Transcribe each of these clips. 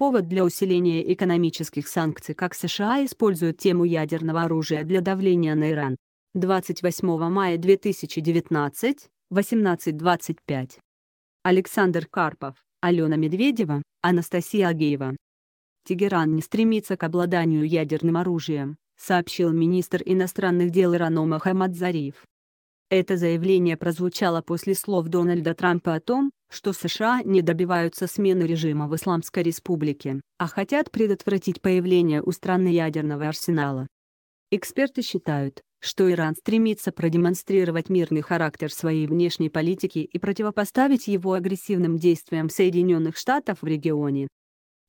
повод для усиления экономических санкций, как США используют тему ядерного оружия для давления на Иран. 28 мая 2019, 18.25. Александр Карпов, Алена Медведева, Анастасия Агеева. Тегеран не стремится к обладанию ядерным оружием, сообщил министр иностранных дел Ирана Мохаммад Зариев. Это заявление прозвучало после слов Дональда Трампа о том, что США не добиваются смены режима в Исламской республике, а хотят предотвратить появление у страны ядерного арсенала. Эксперты считают, что Иран стремится продемонстрировать мирный характер своей внешней политики и противопоставить его агрессивным действиям Соединенных Штатов в регионе.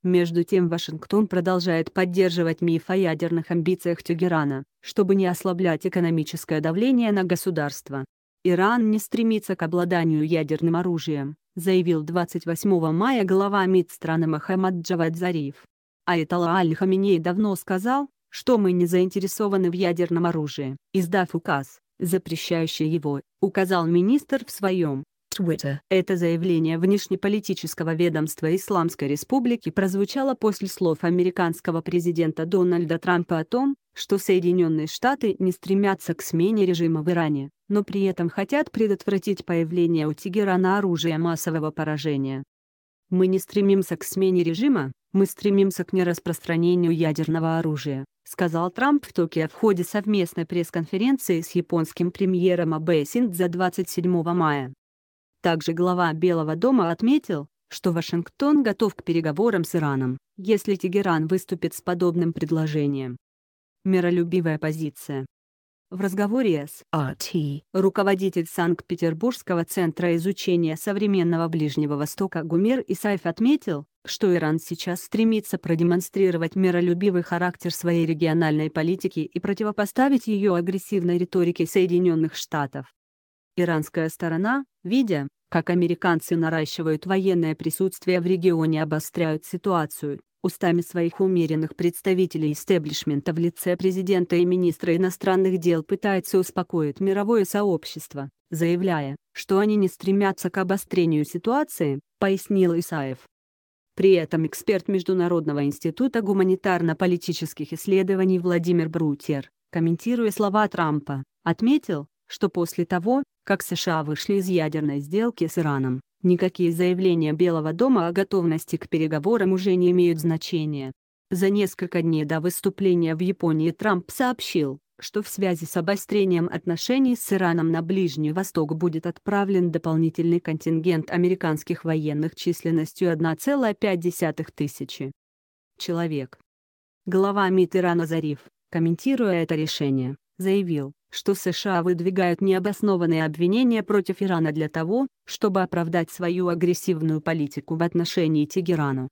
Между тем Вашингтон продолжает поддерживать миф о ядерных амбициях Тегерана, чтобы не ослаблять экономическое давление на государство. Иран не стремится к обладанию ядерным оружием, заявил 28 мая глава МИД страны Мохаммад Джавад Зариев. Айтала Аль-Хаминей давно сказал, что мы не заинтересованы в ядерном оружии, издав указ, запрещающий его, указал министр в своем Twitter. Это заявление внешнеполитического ведомства Исламской Республики прозвучало после слов американского президента Дональда Трампа о том, что Соединенные Штаты не стремятся к смене режима в Иране, но при этом хотят предотвратить появление у Тегерана оружия массового поражения. Мы не стремимся к смене режима, мы стремимся к нераспространению ядерного оружия, сказал Трамп в Токио в ходе совместной пресс-конференции с японским премьером Абэ за 27 мая. Также глава Белого дома отметил, что Вашингтон готов к переговорам с Ираном, если Тегеран выступит с подобным предложением. Миролюбивая позиция. В разговоре с А.Т. руководитель Санкт-Петербургского центра изучения современного Ближнего Востока Гумер Исаев отметил, что Иран сейчас стремится продемонстрировать миролюбивый характер своей региональной политики и противопоставить ее агрессивной риторике Соединенных Штатов. Иранская сторона, видя, как американцы наращивают военное присутствие в регионе обостряют ситуацию, устами своих умеренных представителей истеблишмента в лице президента и министра иностранных дел пытается успокоить мировое сообщество, заявляя, что они не стремятся к обострению ситуации, пояснил Исаев. При этом эксперт Международного института гуманитарно-политических исследований Владимир Брутер, комментируя слова Трампа, отметил, что после того, как США вышли из ядерной сделки с Ираном, Никакие заявления Белого дома о готовности к переговорам уже не имеют значения. За несколько дней до выступления в Японии Трамп сообщил, что в связи с обострением отношений с Ираном на Ближний Восток будет отправлен дополнительный контингент американских военных численностью 1,5 тысячи человек. Глава МИД Ирана Зариф, комментируя это решение, заявил, что США выдвигают необоснованные обвинения против Ирана для того, чтобы оправдать свою агрессивную политику в отношении Тегерана.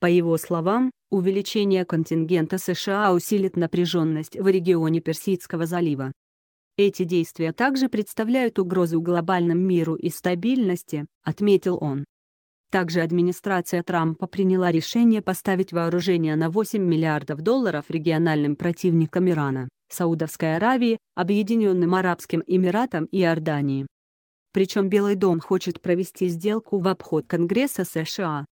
По его словам, увеличение контингента США усилит напряженность в регионе Персидского залива. Эти действия также представляют угрозу глобальному миру и стабильности, отметил он. Также администрация Трампа приняла решение поставить вооружение на 8 миллиардов долларов региональным противникам Ирана. Саудовской Аравии, Объединенным Арабским Эмиратом и Иордании. Причем Белый дом хочет провести сделку в обход Конгресса США.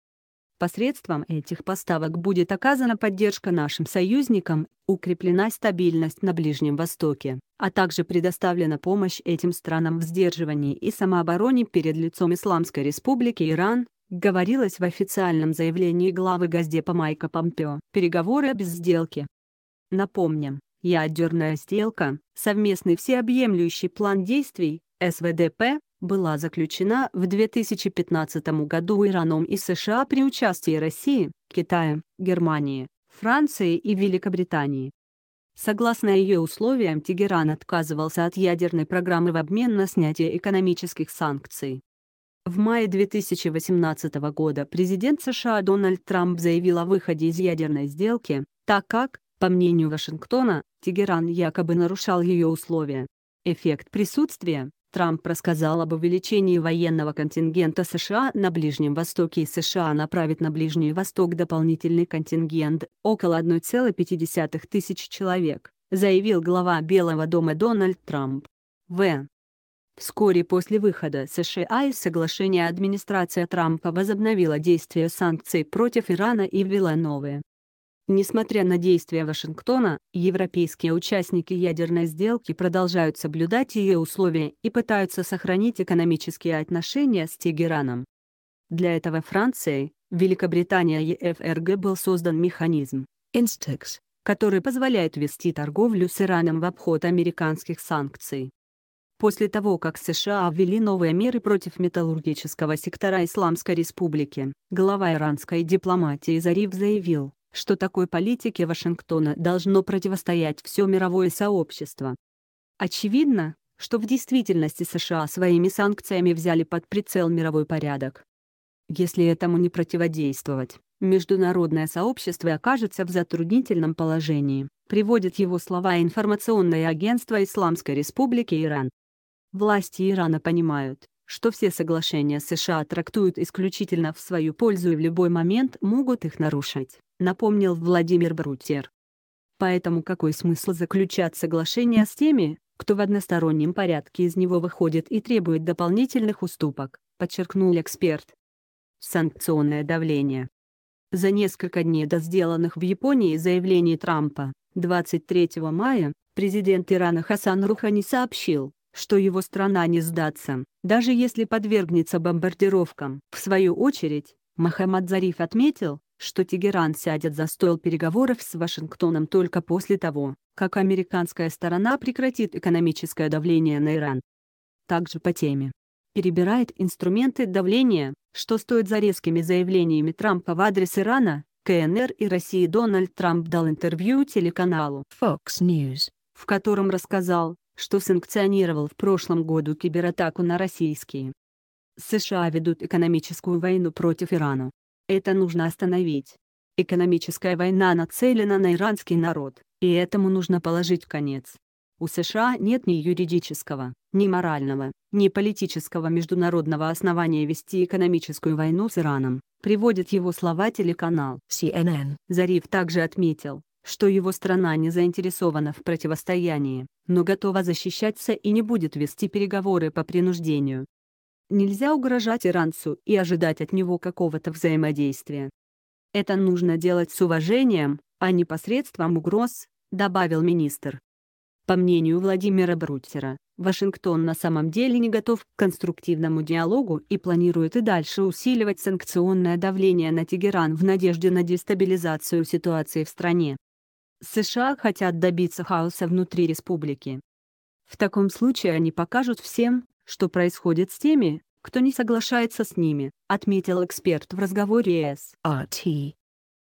Посредством этих поставок будет оказана поддержка нашим союзникам, укреплена стабильность на Ближнем Востоке, а также предоставлена помощь этим странам в сдерживании и самообороне перед лицом Исламской Республики Иран, говорилось в официальном заявлении главы Газдепа Майка Помпео. Переговоры без сделки. Напомним, Ядерная сделка, совместный всеобъемлющий план действий, СВДП, была заключена в 2015 году Ираном и США при участии России, Китая, Германии, Франции и Великобритании. Согласно ее условиям, Тегеран отказывался от ядерной программы в обмен на снятие экономических санкций. В мае 2018 года президент США Дональд Трамп заявил о выходе из ядерной сделки, так как, по мнению Вашингтона, Тегеран якобы нарушал ее условия. Эффект присутствия Трамп рассказал об увеличении военного контингента США на Ближнем Востоке и США направит на Ближний Восток дополнительный контингент, около 1,5 тысяч человек, заявил глава Белого дома Дональд Трамп. В. Вскоре после выхода США из соглашения администрация Трампа возобновила действия санкций против Ирана и ввела новые. Несмотря на действия Вашингтона, европейские участники ядерной сделки продолжают соблюдать ее условия и пытаются сохранить экономические отношения с Тегераном. Для этого Францией, Великобритания и ФРГ был создан механизм INSTEX, который позволяет вести торговлю с Ираном в обход американских санкций. После того, как США ввели новые меры против металлургического сектора Исламской Республики, глава иранской дипломатии Зариф заявил, что такой политике Вашингтона должно противостоять все мировое сообщество. Очевидно, что в действительности США своими санкциями взяли под прицел мировой порядок. Если этому не противодействовать, международное сообщество окажется в затруднительном положении, приводит его слова информационное агентство Исламской Республики Иран. Власти Ирана понимают, что все соглашения США трактуют исключительно в свою пользу и в любой момент могут их нарушить напомнил Владимир Брутер. Поэтому какой смысл заключать соглашение с теми, кто в одностороннем порядке из него выходит и требует дополнительных уступок, подчеркнул эксперт. Санкционное давление. За несколько дней до сделанных в Японии заявлений Трампа, 23 мая, президент Ирана Хасан Рухани сообщил, что его страна не сдаться, даже если подвергнется бомбардировкам. В свою очередь, Мохаммад Зариф отметил, что Тегеран сядет за стол переговоров с Вашингтоном только после того, как американская сторона прекратит экономическое давление на Иран. Также по теме. Перебирает инструменты давления, что стоит за резкими заявлениями Трампа в адрес Ирана, КНР и России Дональд Трамп дал интервью телеканалу Fox News, в котором рассказал, что санкционировал в прошлом году кибератаку на российские. США ведут экономическую войну против Ирана. Это нужно остановить. Экономическая война нацелена на иранский народ, и этому нужно положить конец. У США нет ни юридического, ни морального, ни политического международного основания вести экономическую войну с Ираном, приводит его слова телеканал CNN. Зариф также отметил, что его страна не заинтересована в противостоянии, но готова защищаться и не будет вести переговоры по принуждению. Нельзя угрожать иранцу и ожидать от него какого-то взаимодействия. Это нужно делать с уважением, а не посредством угроз, добавил министр. По мнению Владимира Брутера, Вашингтон на самом деле не готов к конструктивному диалогу и планирует и дальше усиливать санкционное давление на Тегеран в надежде на дестабилизацию ситуации в стране. США хотят добиться хаоса внутри республики. В таком случае они покажут всем, что происходит с теми, кто не соглашается с ними, отметил эксперт в разговоре с АТ.